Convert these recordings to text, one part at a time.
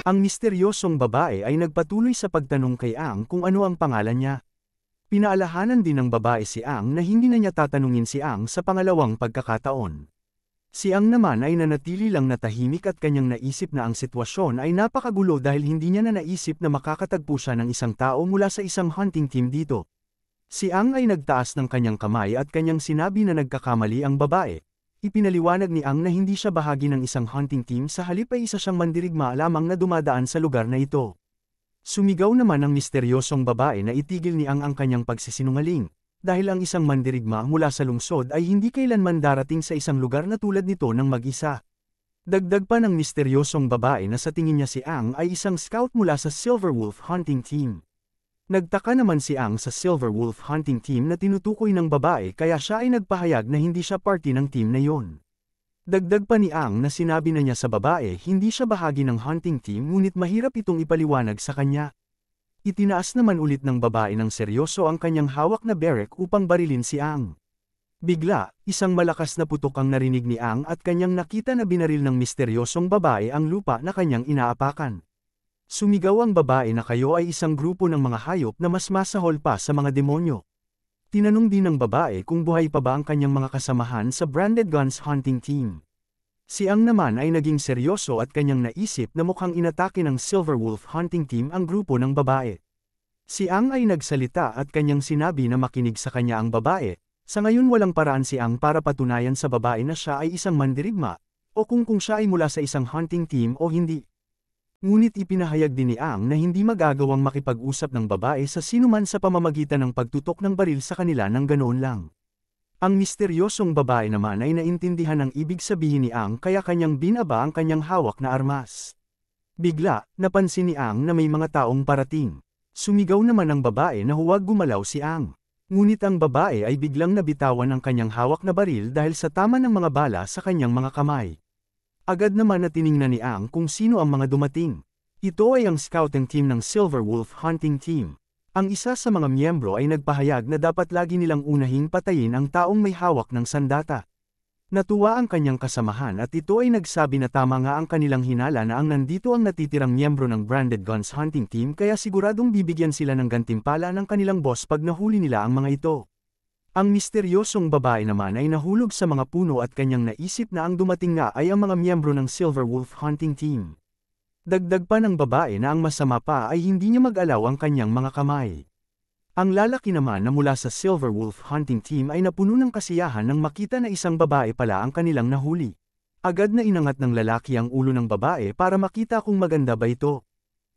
Ang misteryosong babae ay nagpatuloy sa pagtanong kay Ang kung ano ang pangalan niya. Pinaalahanan din ng babae si Ang na hindi na niya tatanungin si Ang sa pangalawang pagkakataon. Si Ang naman ay nanatili lang na tahimik at kanyang naisip na ang sitwasyon ay napakagulo dahil hindi niya na naisip na makakatagpo siya ng isang tao mula sa isang hunting team dito. Si Ang ay nagtaas ng kanyang kamay at kanyang sinabi na nagkakamali ang babae, Ipinaliwanag ni Ang na hindi siya bahagi ng isang hunting team sa halip ay isa siyang mandirigma lamang na dumadaan sa lugar na ito. Sumigaw naman ang misteryosong babae na itigil ni Ang ang kanyang pagsisinungaling, dahil ang isang mandirigma mula sa lungsod ay hindi kailanman darating sa isang lugar na tulad nito ng mag-isa. Dagdag pa ng misteryosong babae na sa tingin niya si Ang ay isang scout mula sa Silverwolf Hunting Team. Nagtaka naman si Ang sa Silver Wolf hunting team na tinutukoy ng babae kaya siya ay nagpahayag na hindi siya party ng team na yon. Dagdag pa ni Ang na sinabi na niya sa babae hindi siya bahagi ng hunting team ngunit mahirap itong ipaliwanag sa kanya. Itinaas naman ulit ng babae ng seryoso ang kanyang hawak na berek upang barilin si Ang. Bigla, isang malakas na putok ang narinig ni Ang at kanyang nakita na binaril ng misteryosong babae ang lupa na kanyang inaapakan. Sumigaw ang babae na kayo ay isang grupo ng mga hayop na mas masahol pa sa mga demonyo. Tinanong din ng babae kung buhay pa ba ang kanyang mga kasamahan sa Branded Guns Hunting Team. Si Ang naman ay naging seryoso at kanyang naisip na mukhang inatake ng Silver Wolf Hunting Team ang grupo ng babae. Si Ang ay nagsalita at kanyang sinabi na makinig sa kanya ang babae, sa ngayon walang paraan si Ang para patunayan sa babae na siya ay isang mandirigma, o kung kung siya ay mula sa isang hunting team o hindi. Ngunit ipinahayag din ni Ang na hindi magagawang makipag-usap ng babae sa sinuman sa pamamagitan ng pagtutok ng baril sa kanila ng ganoon lang. Ang misteryosong babae naman ay naintindihan ang ibig sabihin ni Ang kaya kanyang binaba ang kanyang hawak na armas. Bigla, napansin ni Ang na may mga taong parating. Sumigaw naman ang babae na huwag gumalaw si Ang. Ngunit ang babae ay biglang nabitawan ang kanyang hawak na baril dahil sa tama ng mga bala sa kanyang mga kamay. Agad naman na tiningnan ni Ang kung sino ang mga dumating. Ito ay ang scouting team ng Silver Wolf Hunting Team. Ang isa sa mga miyembro ay nagpahayag na dapat lagi nilang unahing patayin ang taong may hawak ng sandata. Natuwa ang kanyang kasamahan at ito ay nagsabi na tama nga ang kanilang hinala na ang nandito ang natitirang miyembro ng Branded Guns Hunting Team kaya siguradong bibigyan sila ng gantimpala ng kanilang boss pag nahuli nila ang mga ito. Ang misteryosong babae naman ay nahulog sa mga puno at kanyang naisip na ang dumating nga ay ang mga miyembro ng Silver Wolf Hunting Team. Dagdag pa ng babae na ang masama pa ay hindi niya mag-alaw ang kanyang mga kamay. Ang lalaki naman na mula sa Silver Wolf Hunting Team ay napuno ng kasiyahan nang makita na isang babae pala ang kanilang nahuli. Agad na inangat ng lalaki ang ulo ng babae para makita kung maganda ba ito.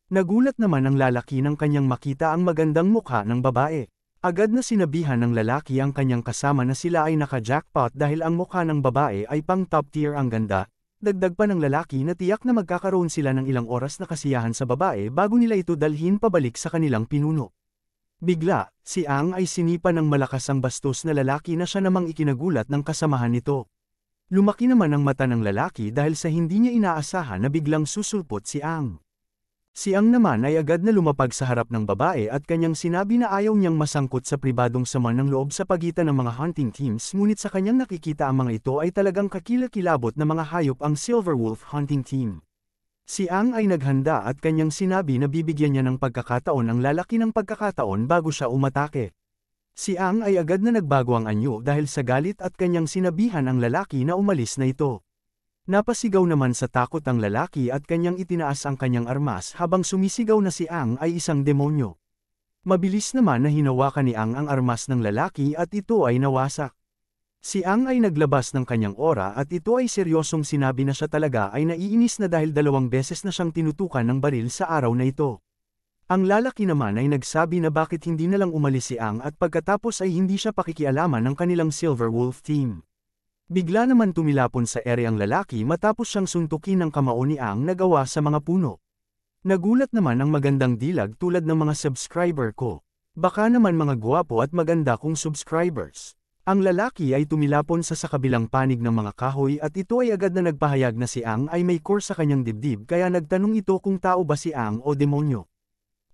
Nagulat naman ang lalaki nang kanyang makita ang magandang mukha ng babae. Agad na sinabihan ng lalaki ang kanyang kasama na sila ay naka-jackpot dahil ang mukha ng babae ay pang top tier ang ganda, dagdag pa ng lalaki na tiyak na magkakaroon sila ng ilang oras na kasiyahan sa babae bago nila ito dalhin pabalik sa kanilang pinuno. Bigla, si Ang ay sinipa ng malakas ang bastos na lalaki na siya namang ikinagulat ng kasamahan nito. Lumaki naman ang mata ng lalaki dahil sa hindi niya inaasahan na biglang susulpot si Ang. Si Ang naman ay agad na lumapag sa harap ng babae at kanyang sinabi na ayaw niyang masangkot sa pribadong sama ng loob sa pagitan ng mga hunting teams ngunit sa kanyang nakikita ang mga ito ay talagang kakilakilabot na mga hayop ang Silver Wolf hunting team. Si Ang ay naghanda at kanyang sinabi na bibigyan niya ng pagkakataon ang lalaki ng pagkakataon bago siya umatake. Si Ang ay agad na nagbago ang anyo dahil sa galit at kanyang sinabihan ang lalaki na umalis na ito. Napasigaw naman sa takot ang lalaki at kanyang itinaas ang kanyang armas habang sumisigaw na si Ang ay isang demonyo. Mabilis naman na hinawakan ni Ang ang armas ng lalaki at ito ay nawasak. Si Ang ay naglabas ng kanyang aura at ito ay seryosong sinabi na siya talaga ay naiinis na dahil dalawang beses na siyang tinutukan ng baril sa araw na ito. Ang lalaki naman ay nagsabi na bakit hindi nalang umalis si Ang at pagkatapos ay hindi siya pakikialaman ng kanilang Silver Wolf team. Bigla naman tumilapon sa ere ang lalaki matapos siyang suntukin ng kamao ni Ang na sa mga puno. Nagulat naman ang magandang dilag tulad ng mga subscriber ko. Baka naman mga guwapo at maganda kong subscribers. Ang lalaki ay tumilapon sa sa kabilang panig ng mga kahoy at ito ay agad na nagpahayag na si Ang ay may core sa kanyang dibdib kaya nagtanong ito kung tao ba si Ang o demonyo.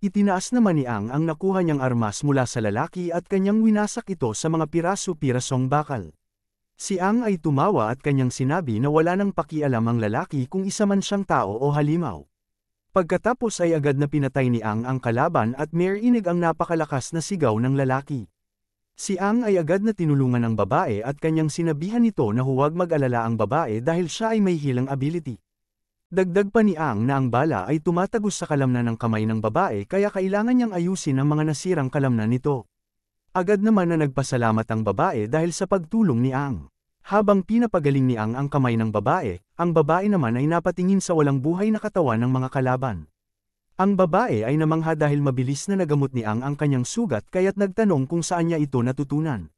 Itinaas naman ni Ang ang nakuha niyang armas mula sa lalaki at kanyang winasak ito sa mga piraso-pirasong bakal. Si Ang ay tumawa at kanyang sinabi na wala nang pakialam ang lalaki kung isa man siyang tao o halimaw. Pagkatapos ay agad na pinatay ni Ang ang kalaban at mairinig ang napakalakas na sigaw ng lalaki. Si Ang ay agad na tinulungan ng babae at kanyang sinabihan nito na huwag mag-alala ang babae dahil siya ay may hilang ability. Dagdag pa ni Ang na ang bala ay tumatagos sa kalamnan ng kamay ng babae kaya kailangan niyang ayusin ang mga nasirang kalamnan nito. Agad naman na nagpasalamat ang babae dahil sa pagtulong ni Ang. Habang pinapagaling ni Ang ang kamay ng babae, ang babae naman ay napatingin sa walang buhay na katawan ng mga kalaban. Ang babae ay namangha dahil mabilis na nagamot ni Ang ang kanyang sugat kaya't nagtanong kung saan niya ito natutunan.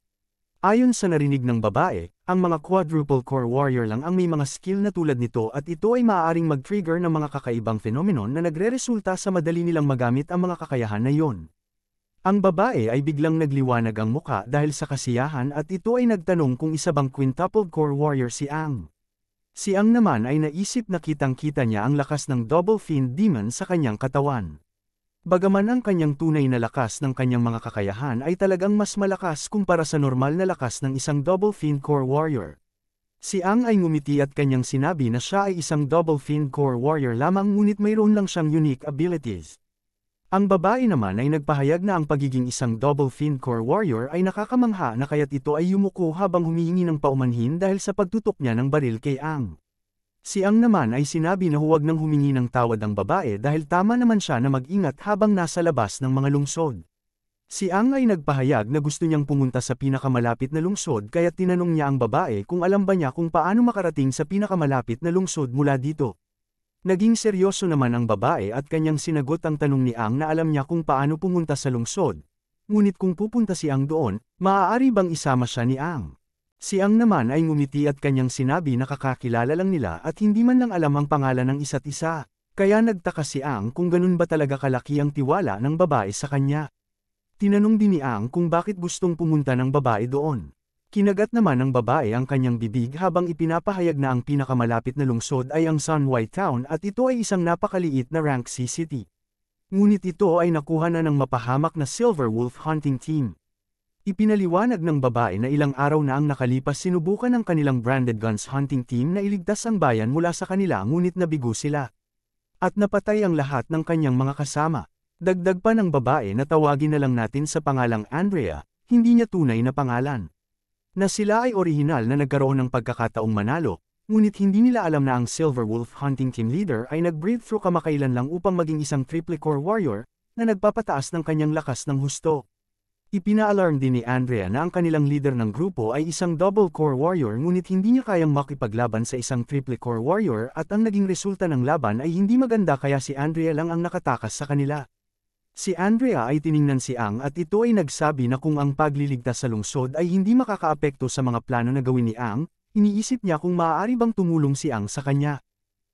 Ayon sa narinig ng babae, ang mga quadruple core warrior lang ang may mga skill na tulad nito at ito ay maaaring mag-trigger ng mga kakaibang fenomenon na nagre-resulta sa madali nilang magamit ang mga kakayahan na yon. Ang babae ay biglang nagliwanag ang muka dahil sa kasiyahan at ito ay nagtanong kung isa bang quintuple core warrior si Ang. Si Ang naman ay naisip na kitang-kita niya ang lakas ng double fin demon sa kanyang katawan. Bagaman ang kanyang tunay na lakas ng kanyang mga kakayahan ay talagang mas malakas kumpara sa normal na lakas ng isang double fin core warrior. Si Ang ay ngumiti at kanyang sinabi na siya ay isang double fin core warrior lamang ngunit mayroon lang siyang unique abilities. Ang babae naman ay nagpahayag na ang pagiging isang double fin core warrior ay nakakamangha na kaya't ito ay yumuko habang humihingi ng paumanhin dahil sa pagtutok niya ng baril kay Ang. Si Ang naman ay sinabi na huwag nang humingi ng tawad ang babae dahil tama naman siya na mag-ingat habang nasa labas ng mga lungsod. Si Ang ay nagpahayag na gusto niyang pumunta sa pinakamalapit na lungsod kaya tinanong niya ang babae kung alam ba niya kung paano makarating sa pinakamalapit na lungsod mula dito. Naging seryoso naman ang babae at kanyang sinagot ang tanong ni Ang na alam niya kung paano pumunta sa lungsod. Ngunit kung pupunta si Ang doon, maaari bang isama siya ni Ang? Si Ang naman ay ngumiti at kanyang sinabi na kakakilala lang nila at hindi man lang alam ang pangalan ng isa't isa. Kaya nagtaka si Ang kung ganun ba talaga kalaki ang tiwala ng babae sa kanya. Tinanong din ni Ang kung bakit gustong pumunta ng babae doon. Kinagat naman ng babae ang kanyang bibig habang ipinapahayag na ang pinakamalapit na lungsod ay ang Sunway Town at ito ay isang napakaliit na rank C city. Ngunit ito ay nakuha na ng mapahamak na Silver Wolf Hunting Team. Ipinaliwanag ng babae na ilang araw na ang nakalipas sinubukan ng kanilang branded guns hunting team na iligtas ang bayan mula sa kanila ngunit nabigo sila. At napatay ang lahat ng kanyang mga kasama. Dagdag pa ng babae na tawagin na lang natin sa pangalang Andrea, hindi niya tunay na pangalan na sila ay orihinal na nagkaroon ng pagkakataong manalo, ngunit hindi nila alam na ang Silver Wolf hunting team leader ay nag-breakthrough kamakailan lang upang maging isang triple-core warrior na nagpapataas ng kanyang lakas ng husto. Ipinaalarm din ni Andrea na ang kanilang leader ng grupo ay isang double-core warrior ngunit hindi niya kayang makipaglaban sa isang triple-core warrior at ang naging resulta ng laban ay hindi maganda kaya si Andrea lang ang nakatakas sa kanila. Si Andrea ay tiningnan si Ang at ito ay nagsabi na kung ang pagliligtas sa lungsod ay hindi makakaapekto sa mga plano na gawin ni Ang, iniisip niya kung maaari bang tumulong si Ang sa kanya.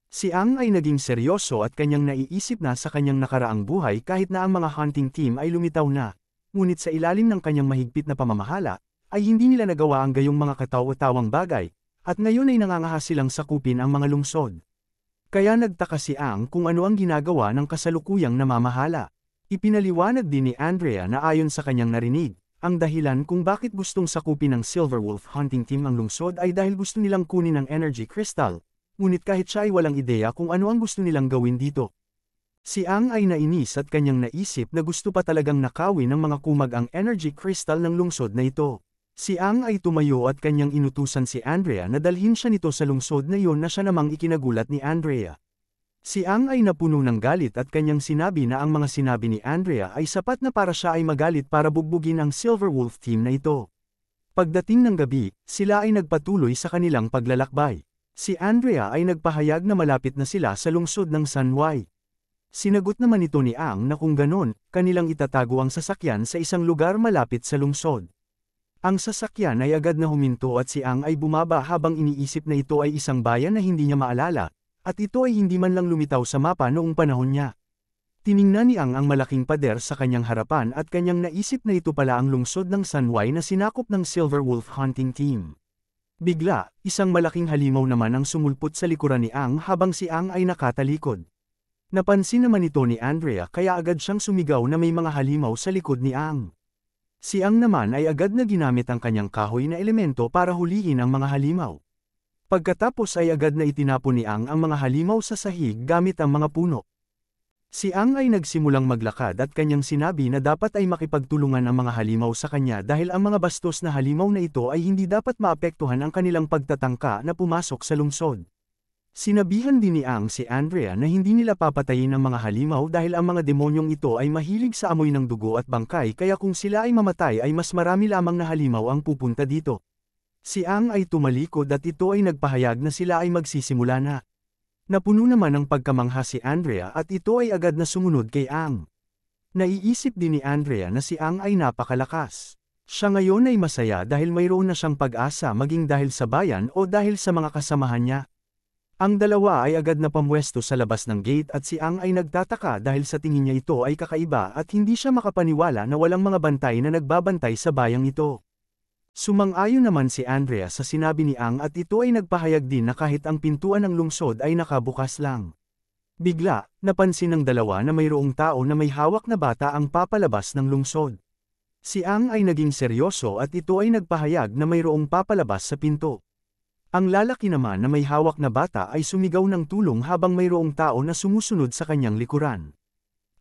Si Ang ay naging seryoso at kanyang naiisip na sa kanyang nakaraang buhay kahit na ang mga hunting team ay lumitaw na. Ngunit sa ilalim ng kanyang mahigpit na pamamahala, ay hindi nila nagawa ang gayong mga katawa-tawang bagay, at ngayon ay nangangahas silang sakupin ang mga lungsod. Kaya nagtaka si Ang kung ano ang ginagawa ng kasalukuyang namamahala. Ipinaliwanag din ni Andrea na ayon sa kanyang narinig, ang dahilan kung bakit gustong sakupin ng Silver Wolf Hunting Team ang lungsod ay dahil gusto nilang kunin ang energy crystal, ngunit kahit siya ay walang ideya kung ano ang gusto nilang gawin dito. Si Ang ay nainis at kanyang naisip na gusto pa talagang nakawin ng mga kumag ang energy crystal ng lungsod na ito. Si Ang ay tumayo at kanyang inutusan si Andrea na dalhin siya nito sa lungsod na iyon na siya namang ikinagulat ni Andrea. Si Ang ay napuno ng galit at kanyang sinabi na ang mga sinabi ni Andrea ay sapat na para siya ay magalit para bugbugin ang Silver Wolf team na ito. Pagdating ng gabi, sila ay nagpatuloy sa kanilang paglalakbay. Si Andrea ay nagpahayag na malapit na sila sa lungsod ng Sanway. Sinagot naman ito ni Ang na kung ganon, kanilang itatago ang sasakyan sa isang lugar malapit sa lungsod. Ang sasakyan ay agad na huminto at si Ang ay bumaba habang iniisip na ito ay isang bayan na hindi niya maalala, at ito ay hindi man lang lumitaw sa mapa noong panahon niya. Tiningnan ni Ang ang malaking pader sa kanyang harapan at kanyang naisip na ito pala ang lungsod ng Sanway na sinakop ng Silver Wolf Hunting Team. Bigla, isang malaking halimaw naman ang sumulpot sa likuran ni Ang habang si Ang ay nakatalikod. Napansin naman ito ni Andrea kaya agad siyang sumigaw na may mga halimaw sa likod ni Ang. Si Ang naman ay agad na ginamit ang kanyang kahoy na elemento para hulihin ang mga halimaw. Pagkatapos ay agad na itinapon ni Ang ang mga halimaw sa sahig gamit ang mga puno. Si Ang ay nagsimulang maglakad at kanyang sinabi na dapat ay makipagtulungan ang mga halimaw sa kanya dahil ang mga bastos na halimaw na ito ay hindi dapat maapektuhan ang kanilang pagtatangka na pumasok sa lungsod. Sinabihan din ni Ang si Andrea na hindi nila papatayin ang mga halimaw dahil ang mga demonyong ito ay mahilig sa amoy ng dugo at bangkay kaya kung sila ay mamatay ay mas marami lamang na halimaw ang pupunta dito. Si Ang ay tumalikod at ito ay nagpahayag na sila ay magsisimula na. Napuno naman ng pagkamangha si Andrea at ito ay agad na sumunod kay Ang. Naiisip din ni Andrea na si Ang ay napakalakas. Siya ngayon ay masaya dahil mayroon na siyang pag-asa maging dahil sa bayan o dahil sa mga kasamahan niya. Ang dalawa ay agad na pamwesto sa labas ng gate at si Ang ay nagtataka dahil sa tingin niya ito ay kakaiba at hindi siya makapaniwala na walang mga bantay na nagbabantay sa bayang ito. Sumang-ayon naman si Andrea sa sinabi ni Ang at ito ay nagpahayag din na kahit ang pintuan ng lungsod ay nakabukas lang. Bigla, napansin ng dalawa na mayroong tao na may hawak na bata ang papalabas ng lungsod. Si Ang ay naging seryoso at ito ay nagpahayag na mayroong papalabas sa pinto. Ang lalaki naman na may hawak na bata ay sumigaw ng tulong habang mayroong tao na sumusunod sa kanyang likuran.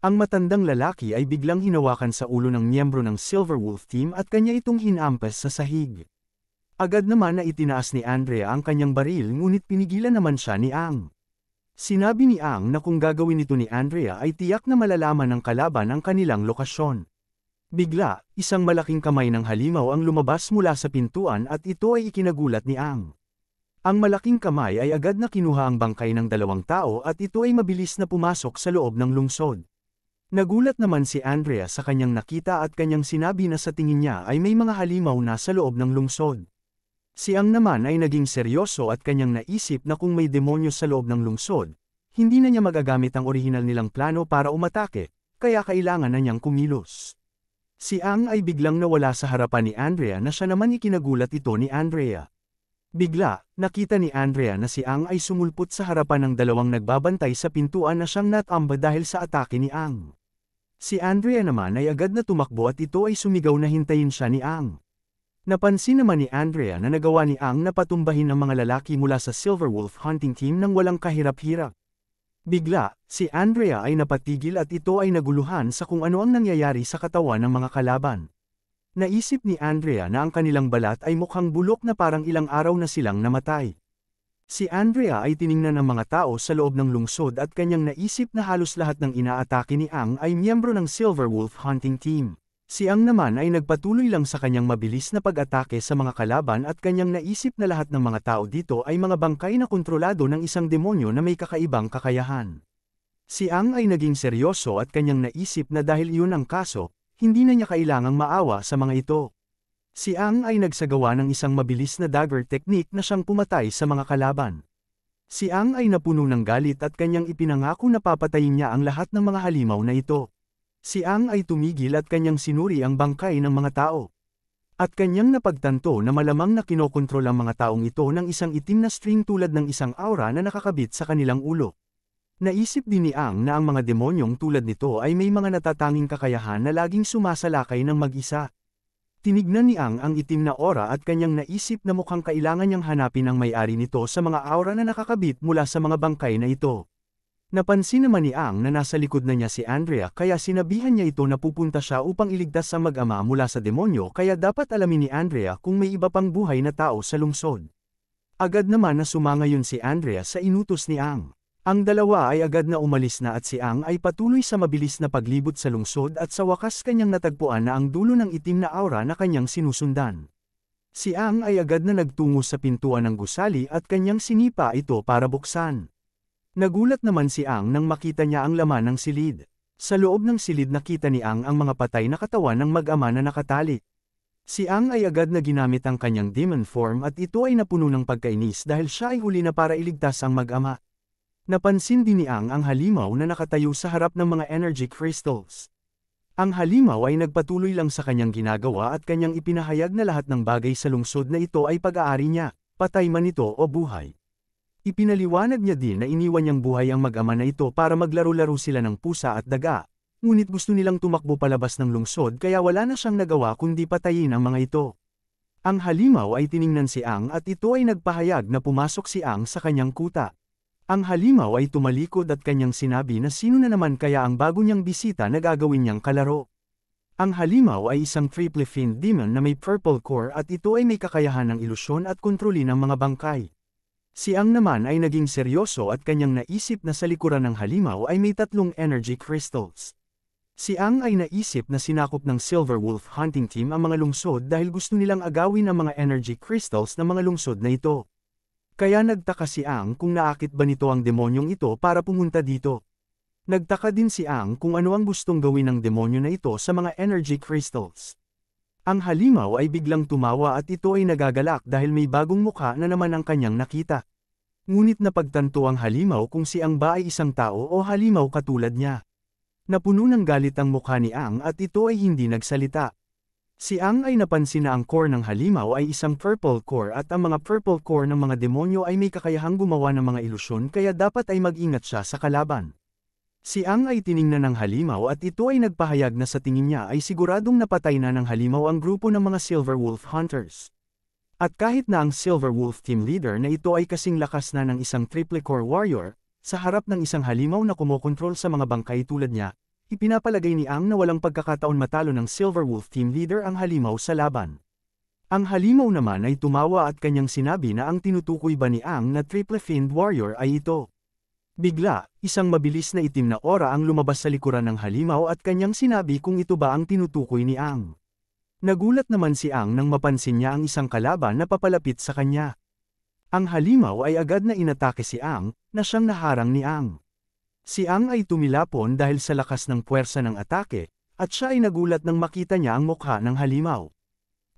Ang matandang lalaki ay biglang hinawakan sa ulo ng miyembro ng Silver Wolf team at kanya itong hinampas sa sahig. Agad naman na itinaas ni Andrea ang kanyang baril ngunit pinigilan naman siya ni Ang. Sinabi ni Ang na kung gagawin ito ni Andrea ay tiyak na malalaman ng kalaban ang kanilang lokasyon. Bigla, isang malaking kamay ng halimaw ang lumabas mula sa pintuan at ito ay ikinagulat ni Ang. Ang malaking kamay ay agad na kinuha ang bangkay ng dalawang tao at ito ay mabilis na pumasok sa loob ng lungsod. Nagulat naman si Andrea sa kanyang nakita at kanyang sinabi na sa tingin niya ay may mga halimaw na sa loob ng lungsod. Si Ang naman ay naging seryoso at kanyang naisip na kung may demonyo sa loob ng lungsod, hindi na niya magagamit ang orihinal nilang plano para umatake, kaya kailangan na niyang kumilos. Si Ang ay biglang nawala sa harapan ni Andrea na siya naman ikinagulat ito ni Andrea. Bigla, nakita ni Andrea na si Ang ay sumulpot sa harapan ng dalawang nagbabantay sa pintuan na siyang natamba dahil sa atake ni Ang. Si Andrea naman ay agad na tumakbo at ito ay sumigaw na hintayin siya ni Ang. Napansin naman ni Andrea na nagawa ni Ang na patumbahin ang mga lalaki mula sa Silver Wolf hunting team nang walang kahirap-hirap. Bigla, si Andrea ay napatigil at ito ay naguluhan sa kung ano ang nangyayari sa katawan ng mga kalaban. Naisip ni Andrea na ang kanilang balat ay mukhang bulok na parang ilang araw na silang namatay. Si Andrea ay tiningnan ng mga tao sa loob ng lungsod at kanyang naisip na halos lahat ng inaatake ni Ang ay miyembro ng Silver Wolf Hunting Team. Si Ang naman ay nagpatuloy lang sa kanyang mabilis na pag-atake sa mga kalaban at kanyang naisip na lahat ng mga tao dito ay mga bangkay na kontrolado ng isang demonyo na may kakaibang kakayahan. Si Ang ay naging seryoso at kanyang naisip na dahil iyon ang kaso, hindi na niya kailangang maawa sa mga ito. Si Ang ay nagsagawa ng isang mabilis na dagger technique na siyang pumatay sa mga kalaban. Si Ang ay napuno ng galit at kanyang ipinangako na papatayin niya ang lahat ng mga halimaw na ito. Si Ang ay tumigil at kanyang sinuri ang bangkay ng mga tao. At kanyang napagtanto na malamang na kinokontrol ang mga taong ito ng isang itim na string tulad ng isang aura na nakakabit sa kanilang ulo. Naisip din ni Ang na ang mga demonyong tulad nito ay may mga natatanging kakayahan na laging sumasalakay ng mag-isa. Tinignan ni Ang ang itim na aura at kanyang naisip na mukhang kailangan niyang hanapin ang may-ari nito sa mga aura na nakakabit mula sa mga bangkay na ito. Napansin naman ni Ang na nasa likod na niya si Andrea kaya sinabihan niya ito na pupunta siya upang iligtas sa mag-ama mula sa demonyo kaya dapat alamin ni Andrea kung may iba pang buhay na tao sa lungsod. Agad naman na sumanga si Andrea sa inutos ni Ang. Ang dalawa ay agad na umalis na at si Ang ay patuloy sa mabilis na paglibot sa lungsod at sa wakas kanyang natagpuan na ang dulo ng itim na aura na kanyang sinusundan. Si Ang ay agad na nagtungo sa pintuan ng gusali at kanyang sinipa ito para buksan. Nagulat naman si Ang nang makita niya ang laman ng silid. Sa loob ng silid nakita ni Ang ang mga patay na katawan ng mag-ama na nakatali. Si Ang ay agad na ginamit ang kanyang demon form at ito ay napuno ng pagkainis dahil siya ay huli na para iligtas ang mag-ama. Napansin din ni Ang ang halimaw na nakatayo sa harap ng mga energy crystals. Ang halimaw ay nagpatuloy lang sa kanyang ginagawa at kanyang ipinahayag na lahat ng bagay sa lungsod na ito ay pag-aari niya, patay man ito o buhay. Ipinaliwanag niya din na iniwan niyang buhay ang mag-ama na ito para maglaro-laro sila ng pusa at daga, ngunit gusto nilang tumakbo palabas ng lungsod kaya wala na siyang nagawa kundi patayin ang mga ito. Ang halimaw ay tiningnan si Ang at ito ay nagpahayag na pumasok si Ang sa kanyang kuta. Ang halimaw ay tumalikod at kanyang sinabi na sino na naman kaya ang bago niyang bisita na gagawin niyang kalaro. Ang halimaw ay isang triple fin demon na may purple core at ito ay may kakayahan ng ilusyon at kontroli ng mga bangkay. Si Ang naman ay naging seryoso at kanyang naisip na sa likuran ng halimaw ay may tatlong energy crystals. Si Ang ay naisip na sinakop ng Silver Wolf Hunting Team ang mga lungsod dahil gusto nilang agawin ang mga energy crystals ng mga lungsod na ito. Kaya nagtaka si Ang kung naakit ba nito ang demonyong ito para pumunta dito. Nagtaka din si Ang kung ano ang gustong gawin ng demonyo na ito sa mga energy crystals. Ang halimaw ay biglang tumawa at ito ay nagagalak dahil may bagong mukha na naman ang kanyang nakita. Ngunit napagtanto ang halimaw kung si Ang ba ay isang tao o halimaw katulad niya. Napuno ng galit ang mukha ni Ang at ito ay hindi nagsalita. Si Ang ay napansin na ang core ng halimaw ay isang purple core at ang mga purple core ng mga demonyo ay may kakayahang gumawa ng mga ilusyon kaya dapat ay mag-ingat siya sa kalaban. Si Ang ay tiningnan ng halimaw at ito ay nagpahayag na sa tingin niya ay siguradong napatay na ng halimaw ang grupo ng mga Silver Wolf Hunters. At kahit na ang Silver Wolf team leader na ito ay kasing lakas na ng isang triple core warrior, sa harap ng isang halimaw na kumokontrol sa mga bangkay tulad niya, Ipinapalagay ni Ang na walang pagkakataon matalo ng Silver Wolf team leader ang halimaw sa laban. Ang halimaw naman ay tumawa at kanyang sinabi na ang tinutukoy ba ni Ang na triple-finned warrior ay ito. Bigla, isang mabilis na itim na aura ang lumabas sa likuran ng halimaw at kanyang sinabi kung ito ba ang tinutukoy ni Ang. Nagulat naman si Ang nang mapansin niya ang isang kalaban na papalapit sa kanya. Ang halimaw ay agad na inatake si Ang, na siyang naharang ni Ang. Si Ang ay tumilapon dahil sa lakas ng puwersa ng atake, at siya ay nagulat nang makita niya ang mukha ng halimaw.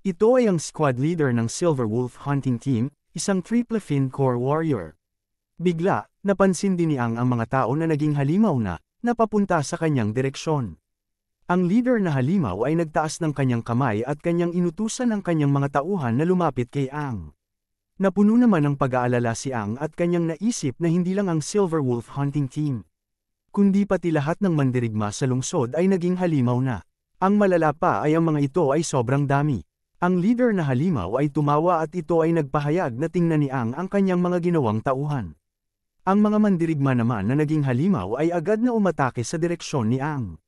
Ito ay ang squad leader ng Silver Wolf Hunting Team, isang triple fin core warrior. Bigla, napansin din ni Ang ang mga tao na naging halimaw na, napapunta sa kanyang direksyon. Ang leader na halimaw ay nagtaas ng kanyang kamay at kanyang inutusan ang kanyang mga tauhan na lumapit kay Ang. Napuno naman ng pag-aalala si Ang at kanyang naisip na hindi lang ang Silver Wolf Hunting Team, kundi pati lahat ng mandirigma sa lungsod ay naging halimaw na. Ang malala pa ay ang mga ito ay sobrang dami. Ang leader na halimaw ay tumawa at ito ay nagpahayag na tingnan ni Ang ang kanyang mga ginawang tauhan. Ang mga mandirigma naman na naging halimaw ay agad na umatake sa direksyon ni Ang.